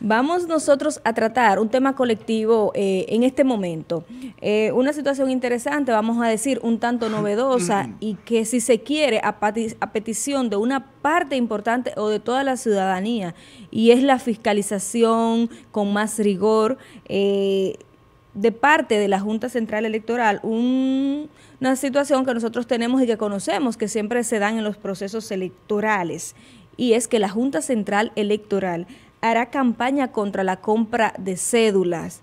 Vamos nosotros a tratar un tema colectivo eh, en este momento. Eh, una situación interesante, vamos a decir, un tanto novedosa y que si se quiere a, petición de una parte importante o de toda la ciudadanía, y es la fiscalización con más rigor. Eh, de parte de la Junta Central Electoral una situación que nosotros tenemos y que conocemos que siempre se dan en los procesos electorales, y es que la Junta Central Electoral hará campaña contra la compra de cédulas.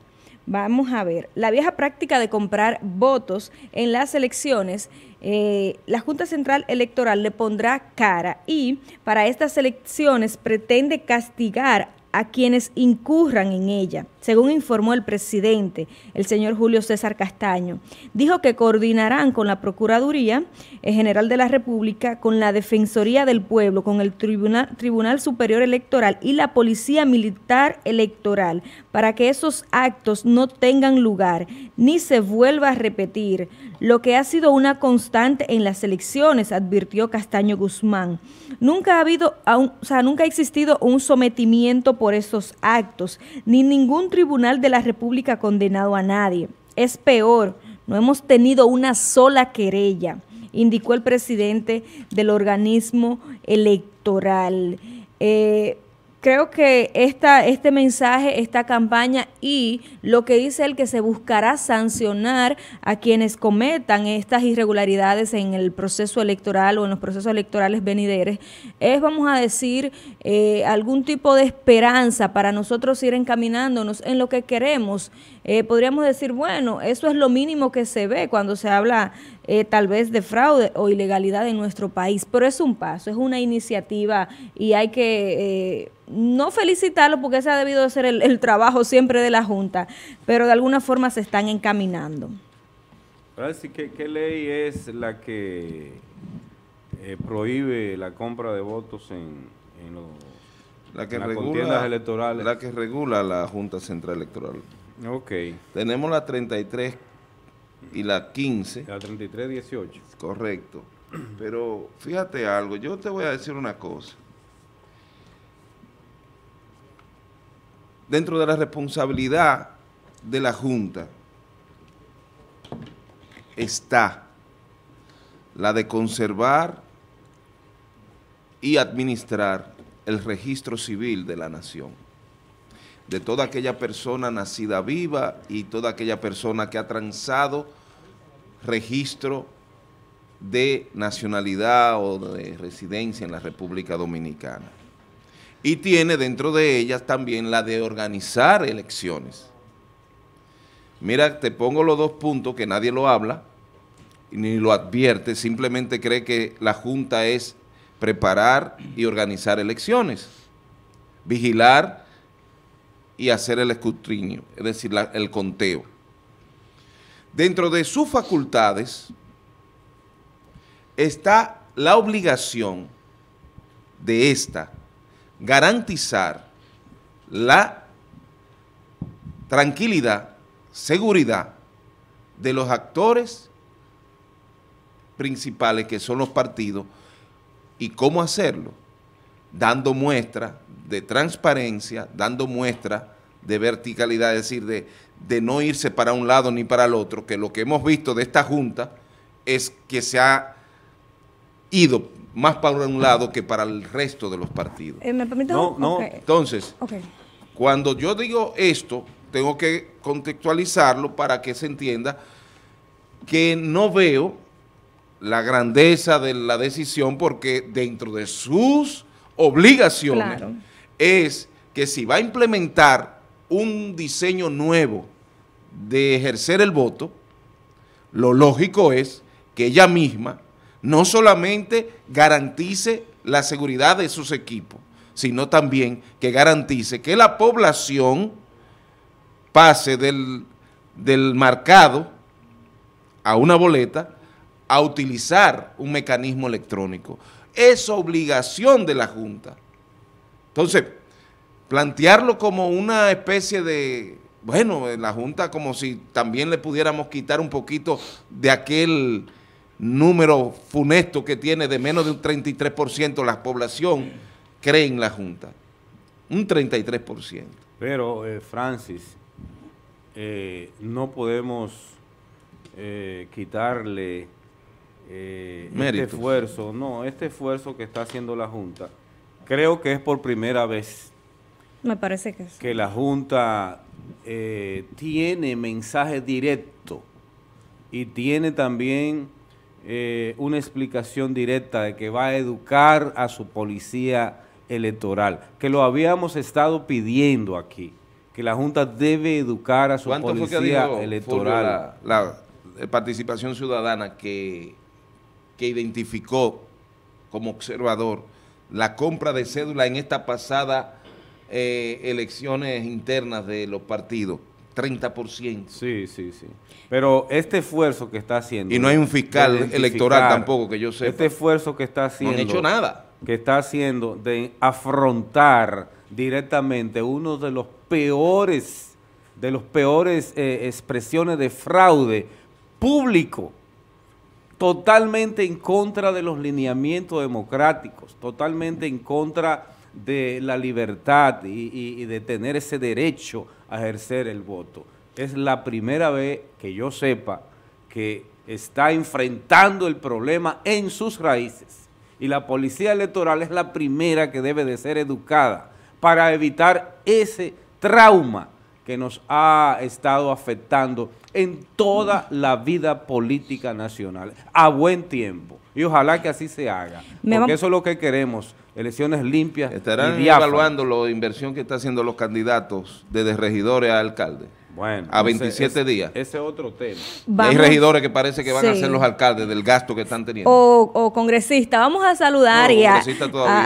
Vamos a ver, la vieja práctica de comprar votos en las elecciones, eh, la Junta Central Electoral le pondrá cara y para estas elecciones pretende castigar a quienes incurran en ella según informó el presidente, el señor Julio César Castaño. Dijo que coordinarán con la Procuraduría eh, General de la República, con la Defensoría del Pueblo, con el Tribunal, Superior Electoral y la Policía Militar Electoral para que esos actos no tengan lugar ni se vuelva a repetir, lo que ha sido una constante en las elecciones, advirtió Castaño Guzmán. Nunca ha habido, sea, nunca ha existido un sometimiento por esos actos, ni ningún tribunal de la República condenado a nadie. Es peor, no hemos tenido una sola querella, indicó el presidente del organismo electoral. Eh, creo que esta, este mensaje, esta campaña y lo que dice el que se buscará sancionar a quienes cometan estas irregularidades en el proceso electoral o en los procesos electorales venideres, es, vamos a decir, eh, algún tipo de esperanza para nosotros ir encaminándonos en lo que queremos eh, podríamos decir, bueno, eso es lo mínimo que se ve cuando se habla eh, tal vez de fraude o ilegalidad en nuestro país, pero es un paso, es una iniciativa y hay que eh, no felicitarlo porque ese ha debido ser el, trabajo siempre de la Junta, pero de alguna forma se están encaminando. ¿qué, ¿qué, ley es la que prohíbe la compra de votos en, las electorales? La que regula la Junta Central Electoral. Ok. Tenemos la 33 y la 15. La 33, 18. Correcto. Pero fíjate algo, yo te voy a decir una cosa. Dentro de la responsabilidad de la Junta está la de conservar y administrar el registro civil de la nación de toda aquella persona nacida viva y toda aquella persona que ha transado registro de nacionalidad o de residencia en la República Dominicana. Y tiene dentro de ellas también la de organizar elecciones. Mira, te pongo los dos puntos que nadie lo habla ni lo advierte, simplemente cree que la Junta es preparar y organizar elecciones, vigilar y hacer el escrutinio, es decir, el conteo. Dentro de sus facultades está la obligación de esta garantizar la tranquilidad, seguridad de los actores principales que son los partidos y cómo hacerlo dando muestra de transparencia, dando muestra de verticalidad, es decir, de, no irse para un lado ni para el otro, que lo que hemos visto de esta Junta es que se ha ido más para un lado que para el resto de los partidos. Eh, ¿Me No, Entonces, cuando yo digo esto, tengo que contextualizarlo para que se entienda que no veo la grandeza de la decisión porque dentro de sus obligaciones es que si va a implementar un diseño nuevo de ejercer el voto, lo lógico es que ella misma no solamente garantice la seguridad de sus equipos, sino también que garantice que la población pase del, del marcado a una boleta a utilizar un mecanismo electrónico es obligación de la Junta. Entonces, plantearlo como una especie de, bueno, eh, la Junta como si también le pudiéramos quitar un poquito de aquel número funesto que tiene de menos de un 33% la población cree en la Junta. Un 33%. Pero, eh, Francis, eh, no podemos quitarle eh, este esfuerzo, no, este esfuerzo que está haciendo la Junta, creo que es por primera vez. Me parece que Que la Junta eh, tiene mensaje directo y tiene también eh, una explicación directa de que va a educar a su policía electoral, que lo habíamos estado pidiendo aquí, que la Junta debe educar a su policía electoral. la participación ciudadana que que identificó como observador la compra de cédula en estas pasadas eh, elecciones internas de los partidos. 30%. Sí, sí, sí. Pero este esfuerzo que está haciendo... Y no hay un fiscal electoral tampoco, que yo sé. Este esfuerzo que está haciendo... No han hecho nada. Que está haciendo de afrontar directamente uno de los peores, de los peores eh, expresiones de fraude público totalmente en contra de los lineamientos democráticos, totalmente en contra de la libertad y, de tener ese derecho a ejercer el voto. Es la primera vez que yo sepa que está enfrentando el problema en sus raíces. Y la policía electoral es la primera que debe de ser educada para evitar ese trauma que nos ha estado afectando en toda la vida política nacional, a buen tiempo. Y ojalá que así se haga, porque eso es lo que queremos, elecciones limpias. Estarán evaluando la inversión que están haciendo los candidatos desde regidores a alcaldes. Bueno, a 27 días. Ese otro tema. hay regidores que parece que van a ser los alcaldes del gasto que están teniendo. O, o congresistas. Vamos a saludar y a,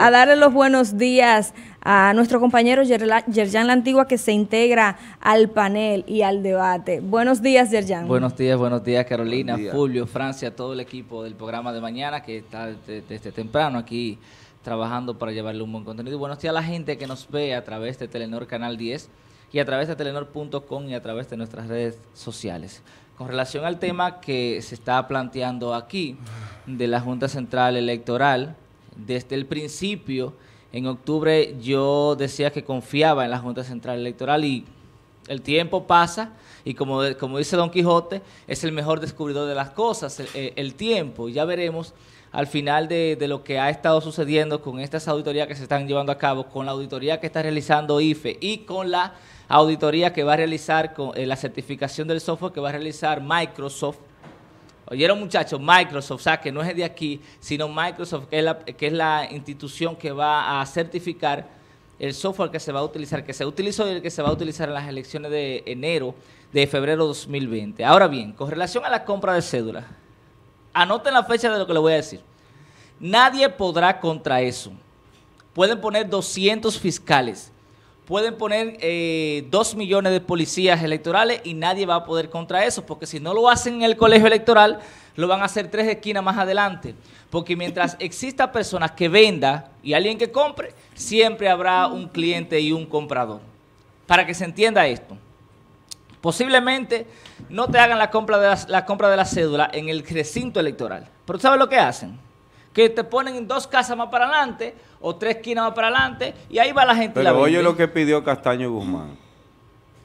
a, darle los buenos días a nuestro compañero Yerjan La Antigua que se integra al panel y al debate. Buenos días, Yerjan. Buenos días, buenos días, Carolina, Julio, Francia, todo el equipo del programa de mañana que está desde, desde temprano aquí trabajando para llevarle un buen contenido. Y buenos días a la gente que nos ve a través de Telenor Canal 10 y a través de telenor.com y a través de nuestras redes sociales. Con relación al tema que se está planteando aquí de la Junta Central Electoral, desde el principio en octubre yo decía que confiaba en la Junta Central Electoral y el tiempo pasa y como, como dice Don Quijote, es el mejor descubridor de las cosas, el, eh, tiempo. ya veremos al final de, lo que ha estado sucediendo con estas auditorías que se están llevando a cabo, con la auditoría que está realizando IFE y con la auditoría que va a realizar, con eh, la certificación del software que va a realizar Microsoft Oyeron muchachos, Microsoft, o sea, que no es de aquí, sino Microsoft, que es, la, que es la institución que va a certificar el software que se va a utilizar, que se utilizó y el que se va a utilizar en las elecciones de enero, de febrero 2020. Ahora bien, con relación a la compra de cédulas, anoten la fecha de lo que le voy a decir. Nadie podrá contra eso. Pueden poner 200 fiscales pueden poner eh, dos millones de policías electorales y nadie va a poder contra eso, porque si no lo hacen en el colegio electoral, lo van a hacer tres esquinas más adelante. Porque mientras exista personas que venda y alguien que compre, siempre habrá un cliente y un comprador. Para que se entienda esto, posiblemente no te hagan la compra de la compra de la cédula en el recinto electoral, pero ¿sabes lo que hacen? que te ponen dos casas más para adelante o tres esquinas más para adelante y ahí va la gente. Pero oye lo que pidió Castaño Guzmán.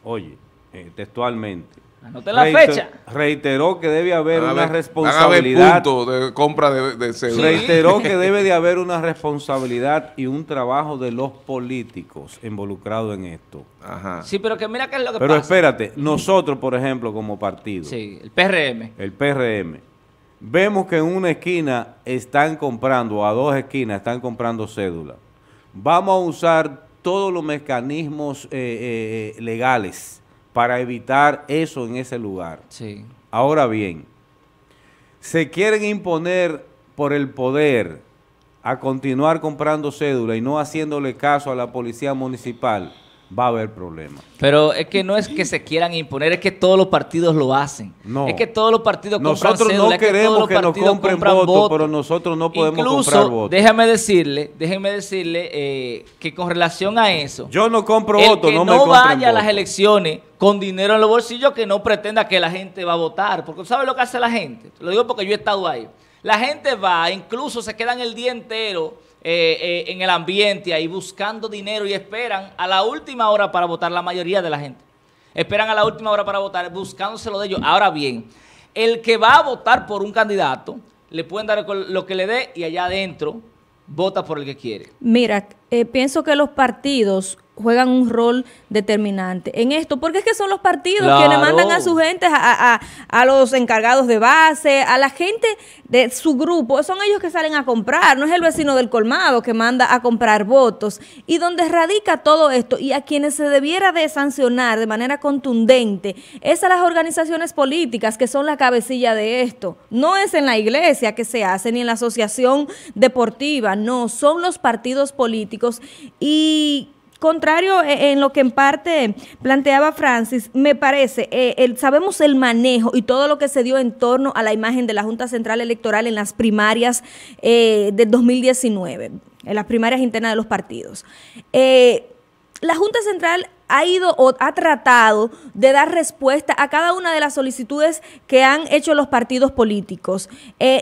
Oye, eh, textualmente. Anote la fecha. Reiteró que debe haber una responsabilidad. Punto de compra de, de Reiteró que debe de haber una responsabilidad y un trabajo de los políticos involucrados en esto. Ajá. Sí, pero que mira qué es lo que Pero espérate, nosotros, por ejemplo, como partido. Sí, el PRM. El PRM Vemos que en una esquina están comprando, a dos esquinas están comprando cédula. Vamos a usar todos los mecanismos eh, eh, legales para evitar eso en ese lugar. Sí. Ahora bien, se quieren imponer por el poder a continuar comprando cédula y no haciéndole caso a la policía municipal va a haber problemas. Pero es que no es que se quieran imponer, es que todos los partidos lo hacen. No. Es que todos los partidos nosotros compran Nosotros no queremos que, nos compren votos, pero nosotros no podemos comprar votos. déjame decirle, déjeme decirle eh, que con relación a eso... Yo no compro votos, no, no vaya a las elecciones con dinero en los bolsillos que no pretenda que la gente va a votar. Porque ¿sabes lo que hace la gente? Lo digo porque yo he estado ahí. La gente va, incluso se quedan el día entero eh, eh, en el ambiente, ahí buscando dinero y esperan a la última hora para votar la mayoría de la gente. Esperan a la última hora para votar, buscándose lo de ellos. Ahora bien, el que va a votar por un candidato, le pueden dar lo que le dé y allá adentro vota por el que quiere. Mira, eh, pienso que los partidos juegan un rol determinante en esto, porque es que son los partidos quienes mandan a su gente a, a, los encargados de base, a la gente de su grupo, son ellos que salen a comprar, no es el vecino del colmado que manda a comprar votos, y donde radica todo esto, y a quienes se debiera de sancionar de manera contundente, es a las organizaciones políticas que son la cabecilla de esto, no es en la iglesia que se hace, ni en la asociación deportiva, no, son los partidos políticos, y contrario e, en lo que en parte planteaba Francis, me parece, eh, sabemos el manejo y todo lo que se dio en torno a la imagen de la Junta Central Electoral en las primarias de eh, del 2019, en las primarias internas de los partidos. Eh, la Junta Central ha ido o ha tratado de dar respuesta a cada una de las solicitudes que han hecho los partidos políticos.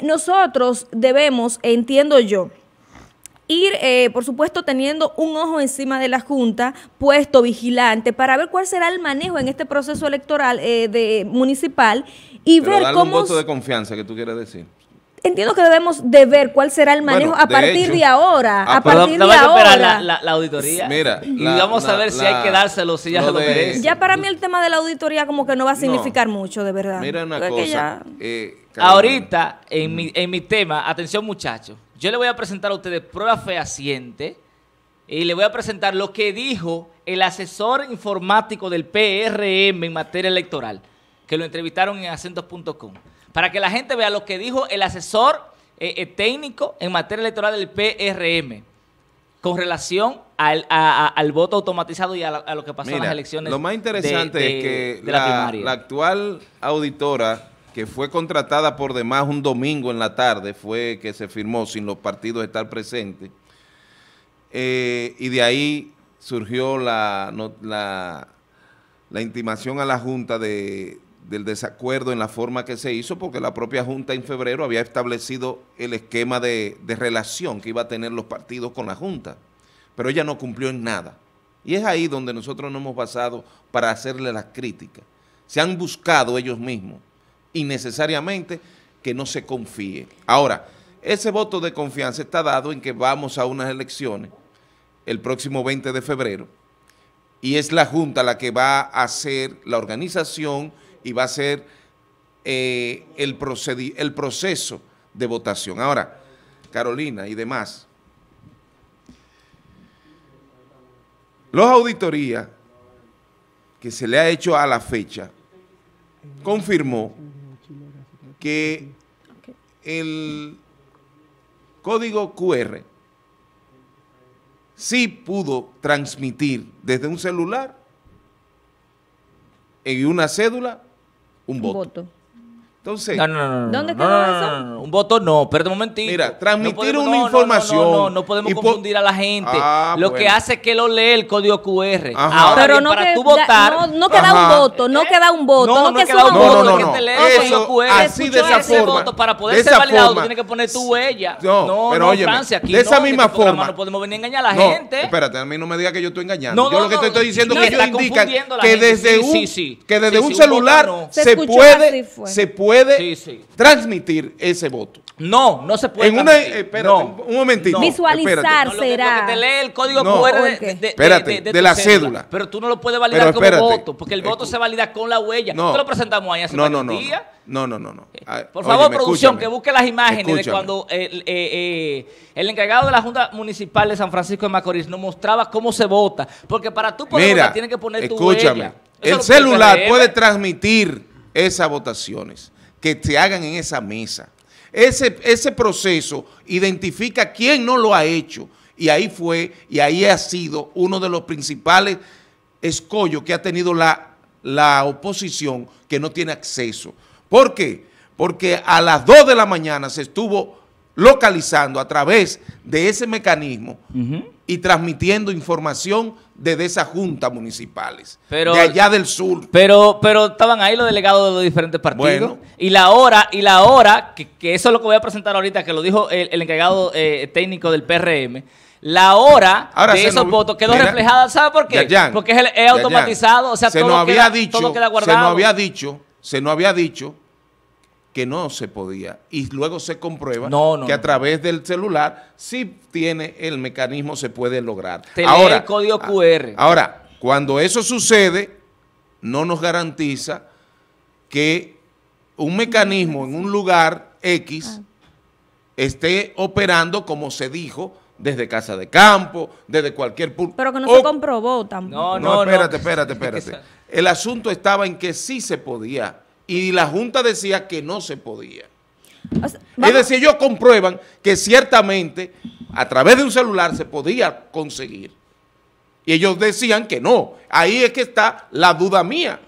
nosotros debemos, entiendo yo, ir, eh, por supuesto, teniendo un ojo encima de la Junta, puesto vigilante, para ver cuál será el manejo en este proceso electoral eh, de municipal y ver cómo... un voto de confianza que tú quieres decir entiendo que debemos de ver cuál será el manejo a partir de ahora. A, partir de ahora. La, auditoría. Mira, y vamos a ver si hay que dárselo, si ya se lo merece. Ya para mí el tema de la auditoría como que no va a significar mucho, de verdad. Mira una cosa. Eh, Ahorita, en mi, en mi tema, atención muchachos, yo le voy a presentar a ustedes prueba fehaciente y le voy a presentar lo que dijo el asesor informático del PRM en materia electoral, que lo entrevistaron en acentos.com, para que la gente vea lo que dijo el asesor eh, eh, técnico en materia electoral del PRM con relación al, voto automatizado y a, lo que pasó en las elecciones. Lo más interesante es que la actual auditora que fue contratada por demás un domingo en la tarde, fue que se firmó sin los partidos estar presentes, eh, y de ahí surgió la, la, intimación a la Junta del desacuerdo en la forma que se hizo, porque la propia Junta en febrero había establecido el esquema de, relación que iba a tener los partidos con la Junta, pero ella no cumplió en nada. Y es ahí donde nosotros nos hemos basado para hacerle las críticas. Se han buscado ellos mismos necesariamente que no se confíe. Ahora, ese voto de confianza está dado en que vamos a unas elecciones el próximo 20 de febrero y es la Junta la que va a hacer la organización y va a hacer eh, el, el proceso de votación. Ahora, Carolina y demás, los auditorías que se le ha hecho a la fecha confirmó que el código QR sí pudo transmitir desde un celular en una cédula un, voto. Entonces, no, no, no, ¿dónde quedó eso? Un voto no, pero de momentito. Mira, transmitir una información. No, podemos confundir a la gente. lo que hace es que lo lee el código QR. Ahora, pero para que, tú votar. no, queda un voto, no queda un voto. No, que queda un voto, que te lee el código QR. Así de esa forma. Voto para poder ser validado, tú tienes que poner tu huella. No, pero oye, de esa misma forma. No podemos venir a engañar a la gente. Espérate, a mí no me digas que yo estoy engañando. Yo lo que te estoy diciendo es que ellos indican que desde un celular se puede puede transmitir ese voto. No, no se puede. En eh, un momentito. Visualizar será. te lee el código de, de, la cédula. Pero tú no lo puedes validar como voto, porque el eh, voto se valida con la huella. No. lo presentamos ahí hace no, no, no, No, no, no. Eh, ah, por favor, producción, que busque las imágenes de cuando el, el encargado de la Junta Municipal de San Francisco de Macorís nos mostraba cómo se vota. Porque para tú poder votar, tienes que poner tu huella. el celular puede transmitir esas votaciones que se hagan en esa mesa. Ese, ese proceso identifica quién no lo ha hecho y ahí fue y ahí ha sido uno de los principales escollos que ha tenido la, oposición que no tiene acceso. ¿Por qué? Porque a las 2 de la mañana se estuvo localizando a través de ese mecanismo y transmitiendo información desde esas juntas municipales. de allá del sur. Pero, pero estaban ahí los delegados de los diferentes partidos. Y la hora, y la hora, que, que, eso es lo que voy a presentar ahorita, que lo dijo el, encargado eh, técnico del PRM. La hora de esos votos quedó reflejada, ¿sabe por qué? Porque es, automatizado, o sea, se todo, había dicho, Se nos había dicho, se nos había dicho que no se podía. Y luego se comprueba que a través del celular, sí tiene el mecanismo, se puede lograr. ahora, el código QR. Ahora, cuando eso sucede, no nos garantiza que un mecanismo en un lugar X ah. esté operando como se dijo desde casa de campo, desde cualquier punto Pero que no se comprobó tampoco. no, no espérate, espérate, espérate. El asunto estaba en que sí se podía y la Junta decía que no se podía. es decir, ellos comprueban que ciertamente a través de un celular se podía conseguir. Y ellos decían que no. Ahí es que está la duda mía.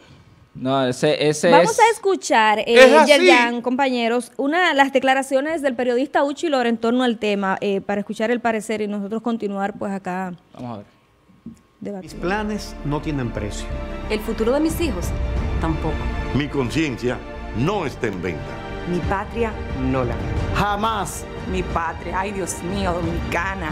Vamos a escuchar, eh, compañeros, una las declaraciones del periodista Uchi en torno al tema, eh, para escuchar el parecer y nosotros continuar pues acá. Vamos a ver. Mis planes no tienen precio. El futuro de mis hijos tampoco. Mi conciencia no está en venta. Mi patria no la Jamás. Mi patria, ay Dios mío, dominicana.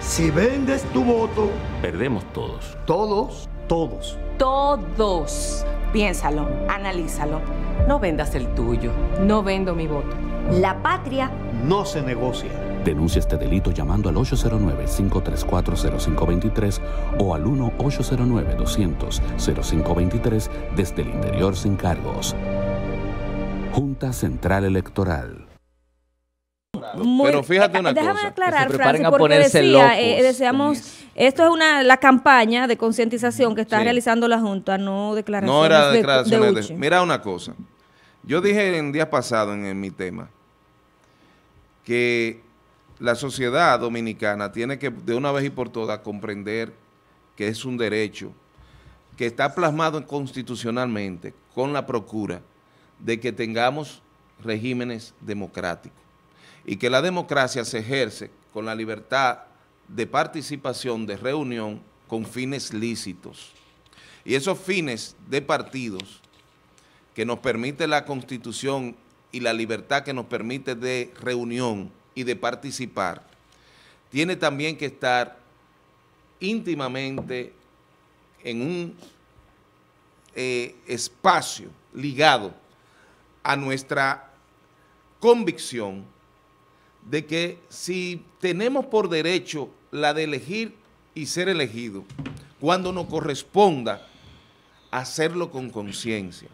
Si vendes tu voto, perdemos todos. Todos, todos. Todos. Piénsalo, analízalo. No vendas el tuyo. No vendo mi voto. La patria no se negocia. Denuncia este delito llamando al 809-534-0523 o al 1-809-200-0523 desde el interior sin cargos. Junta Central Electoral. pero fíjate una déjame cosa. aclarar, Francis, porque decía, eh, deseamos, esto es una la campaña de concientización que está realizando la Junta, no declaraciones No era De, mira una cosa, yo dije el día pasado en mi tema que la sociedad dominicana tiene que de una vez y por todas comprender que es un derecho que está plasmado constitucionalmente con la procura de que tengamos regímenes democráticos y que la democracia se ejerce con la libertad de participación, de reunión con fines lícitos. Y esos fines de partidos que nos permite la constitución y la libertad que nos permite de reunión y de participar, tiene también que estar íntimamente en un eh, espacio ligado a nuestra convicción de que si tenemos por derecho la de elegir y ser elegido, cuando nos corresponda hacerlo con conciencia,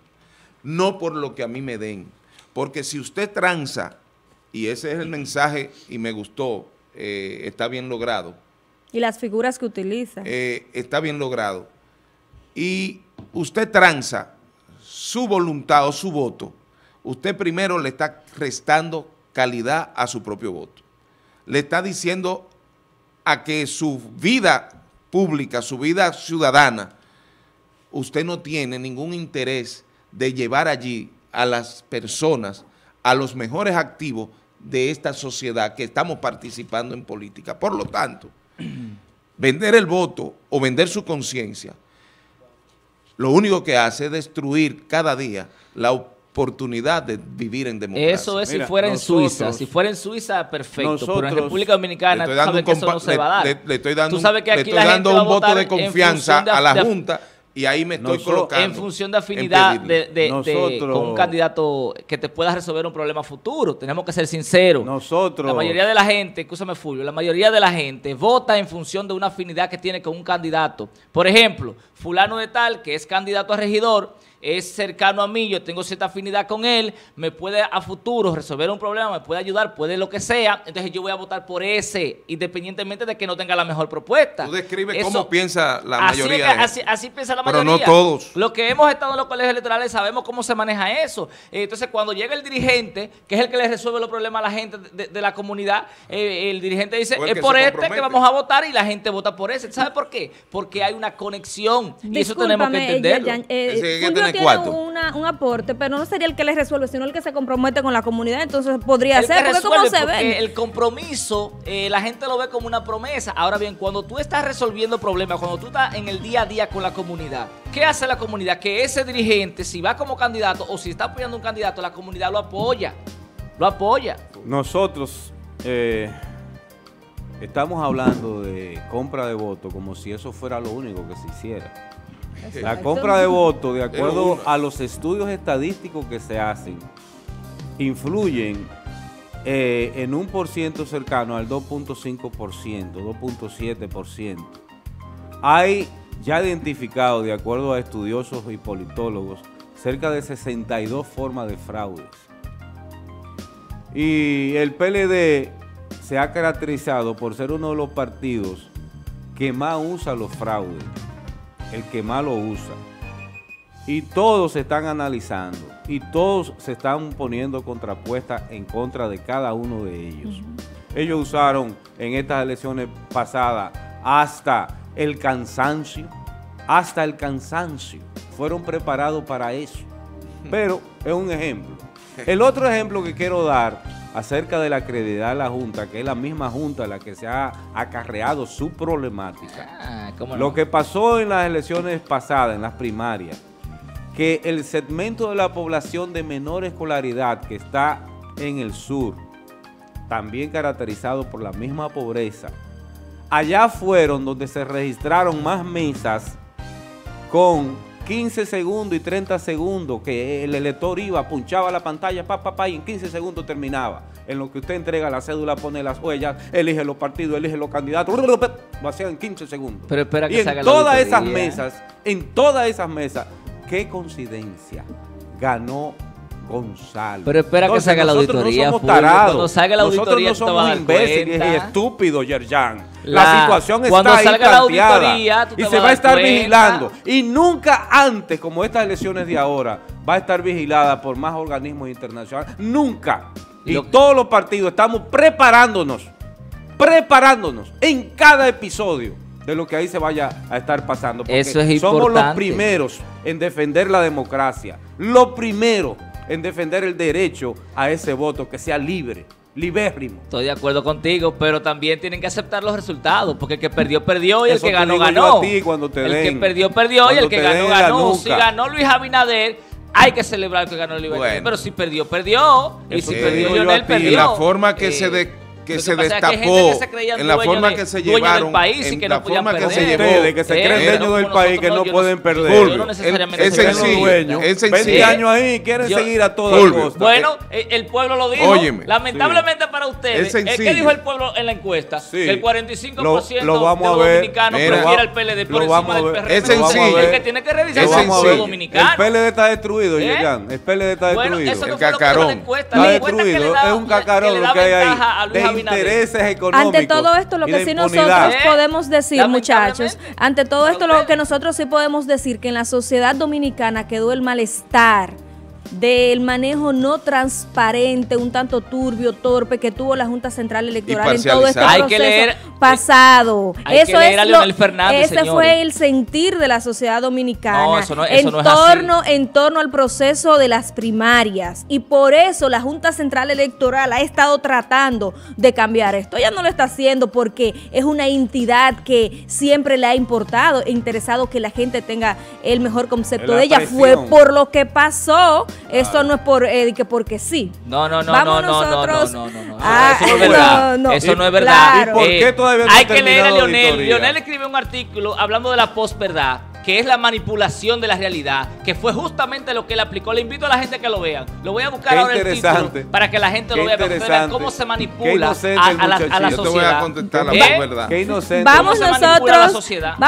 no por lo que a mí me den. Porque si usted tranza y ese es el mensaje y me gustó, eh, está bien logrado. Y las figuras que utiliza. Eh, está bien logrado. Y usted tranza su voluntad o su voto. Usted primero le está restando calidad a su propio voto. Le está diciendo a que su vida pública, su vida ciudadana, usted no tiene ningún interés de llevar allí a las personas a los mejores activos de esta sociedad que estamos participando en política. Por lo tanto, vender el voto o vender su conciencia, lo único que hace es destruir cada día la oportunidad de vivir en democracia. Eso es si fuera en Suiza. Si fuera en Suiza, perfecto. República Dominicana, tú que eso no se va a dar. Le, estoy dando, un voto de confianza a la Junta y ahí me estoy colocando. En función de afinidad de, con un candidato que te pueda resolver un problema futuro. Tenemos que ser sinceros. Nosotros. La mayoría de la gente, escúchame Fulvio, la mayoría de la gente vota en función de una afinidad que tiene con un candidato. Por ejemplo, fulano de tal, que es candidato a regidor, es cercano a mí, yo tengo cierta afinidad con él, me puede a futuro resolver un problema, me puede ayudar, puede lo que sea, entonces yo voy a votar por ese, independientemente de que no tenga la mejor propuesta. Tú describes cómo piensa la mayoría. así, piensa la mayoría. Pero no todos. Los que hemos estado en los colegios electorales sabemos cómo se maneja eso. Eh, entonces, cuando llega el dirigente, que es el que le resuelve los problemas a la gente de, la comunidad, eh, el dirigente dice, es por este que vamos a votar y la gente vota por ese. ¿Sabe por qué? Porque hay una conexión. y eso tenemos que eh, entenderlo tiene un aporte, pero no sería el que le resuelve, sino el que se compromete con la comunidad. Entonces podría ser, porque como se ve. El compromiso, eh, la gente lo ve como una promesa. Ahora bien, cuando tú estás resolviendo problemas, cuando tú estás en el día a día con la comunidad, ¿qué hace la comunidad? Que ese dirigente, si va como candidato o si está apoyando un candidato, la comunidad lo apoya. Lo apoya. Nosotros. Eh, estamos hablando de compra de votos como si eso fuera lo único que se hiciera. La compra de votos, de acuerdo a los estudios estadísticos que se hacen, influyen eh, en un por ciento cercano al 2.5%, 2.7%. Hay ya identificado, de acuerdo a estudiosos y politólogos, cerca de 62 formas de fraudes. Y el PLD se ha caracterizado por ser uno de los partidos que más usa los fraudes el que más lo usa. Y todos se están analizando y todos se están poniendo contrapuestas en contra de cada uno de ellos. Ellos usaron en estas elecciones pasadas hasta el cansancio, hasta el cansancio. Fueron preparados para eso. Pero es un ejemplo. El otro ejemplo que quiero dar acerca de la credibilidad de la Junta, que es la misma Junta la que se ha acarreado su problemática. Ah, Lo que pasó en las elecciones pasadas, en las primarias, que el segmento de la población de menor escolaridad que está en el sur, también caracterizado por la misma pobreza, allá fueron donde se registraron más mesas con 15 segundos y 30 segundos que el elector iba, punchaba la pantalla, pa, pa, pa, y en 15 segundos terminaba. En lo que usted entrega la cédula, pone las huellas, elige los partidos, elige los candidatos, lo en 15 segundos. Pero espera que y en todas esas mesas, en todas esas mesas, qué coincidencia, ganó Gonzalo. Pero espera que salga la auditoría. Nosotros no somos tarados. la nosotros auditoría, no somos imbéciles y estúpidos, Yerjan. La, situación está y se va a estar vigilando. Y nunca antes, como estas elecciones de ahora, va a estar vigilada por más organismos internacionales. Nunca. Y todos los partidos estamos preparándonos preparándonos en cada episodio de lo que ahí se vaya a estar pasando. Porque Somos los primeros en defender la democracia, los primeros en defender el derecho a ese voto que sea libre. Libérrimo. Estoy de acuerdo contigo, pero también tienen que aceptar los resultados, porque el que perdió, perdió y el que ganó, ganó. el que perdió, perdió y el que ganó, ganó. Si ganó Luis Abinader, hay que celebrar que ganó el Libertad. Pero si perdió, perdió. Y si perdió Lionel, perdió. Y la forma que se eh, de que, se destapó, en la forma que se llevaron, país en y que la no forma que se llevó, que se creen del país que no pueden perder. Es sencillo, es sencillo. 20 años ahí quieren seguir a todas costa. Bueno, eh, el pueblo lo dijo. Lamentablemente para ustedes, Es eh, que dijo el pueblo en la encuesta? Que el 45% de los dominicanos prefiere al PLD por encima del PRM. Es sencillo. El que tiene que revisar el PLD está destruido, ¿Eh? El PLD está destruido. El cacarón. Está destruido. Es un cacarón lo que hay ahí. Ante todo esto, lo que sí nosotros podemos decir, muchachos, ante todo esto, lo que nosotros sí podemos decir, que en la sociedad dominicana quedó el malestar del manejo no transparente, un tanto turbio, torpe que tuvo la Junta Central Electoral en todo este proceso pasado. eso que leer Fernández, ese fue el sentir de la sociedad dominicana en, torno, en torno al proceso de las primarias. Y por eso la Junta Central Electoral ha estado tratando de cambiar esto. Ella no lo está haciendo porque es una entidad que siempre le ha importado e interesado que la gente tenga el mejor concepto de ella. Fue por lo que pasó esto no es por eh, que porque sí. No, no, no, Vamos no, nosotros... no, no, no, no, no, eso no es verdad. eso no es verdad. ¿Y por qué eh, Hay que leer a Lionel Lionel escribe un artículo hablando de la posverdad que es la manipulación de la realidad, que fue justamente lo que él aplicó. Le invito a la gente que lo vean. Lo voy a buscar ahora el título para que la gente lo vea, para que vean cómo se manipula a, la, a la sociedad. a contestar la ¿Eh? Qué inocente. Vamos ¿Cómo nosotros. Se manipula a la sociedad?